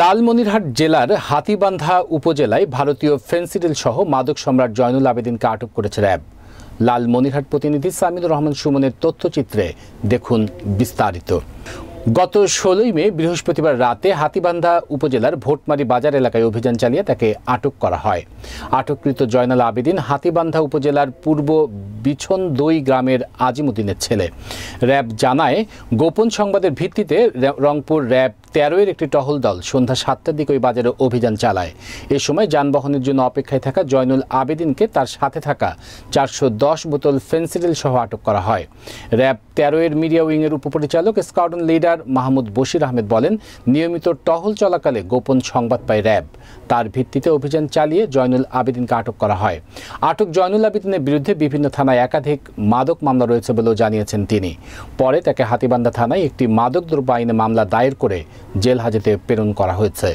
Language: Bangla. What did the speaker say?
লালমনিরহাট জেলার হাতিবান্ধা উপজেলায় ভারতীয় ফেন্সিডিল সহ মাদক সম্রাট জয়নুল আবেদিনকে আটক করেছে র্যাব লালমনিরহাট প্রতিনিধি সামিদুর রহমান সুমনের তথ্যচিত্রে দেখুন বিস্তারিত গত ষোলোই মে বৃহস্পতিবার রাতে হাতিবান্ধা উপজেলার ভোটমারি বাজার এলাকায় অভিযান চালিয়ে তাকে আটক করা হয় আটককৃত জয়নাল আবেদিন হাতিবান্ধা উপজেলার পূর্ব বিছন দই গ্রামের আজিমুদ্দিনের ছেলে র্যাব জানায় গোপন সংবাদের ভিত্তিতে রংপুর র্যাব তেরোয়ের একটি টহল দল সন্ধ্যা সাতটার দিকে ওই বাজারে অভিযান চালায় এ সময় যানবাহনের জন্য অপেক্ষায় থাকা জয়নুল আবেদিনকে তার সাথে থাকা চারশো দশ বোতল ফেন্সিডিল সহ আটক করা হয় র্যাব তেরোয়ের মিডিয়া উইংয়ের উপপরিচালক স্কাউডন লিডার মাহমুদ বশির আহমেদ বলেন নিয়মিত টহল চলাকালে গোপন সংবাদ পায় র্যাব তার ভিত্তিতে অভিযান চালিয়ে জয়নুল আবেদিনকে আটক করা হয় আটক জয়নুল আবেদিনের বিরুদ্ধে বিভিন্ন থানায় থানায় একাধিক মাদক মামলা রয়েছে বলেও জানিয়েছেন তিনি পরে তাকে হাতিবান্ধা থানায় একটি মাদকদ্রব্য আইনে মামলা দায়ের করে জেল হাজতে প্রেরণ করা হয়েছে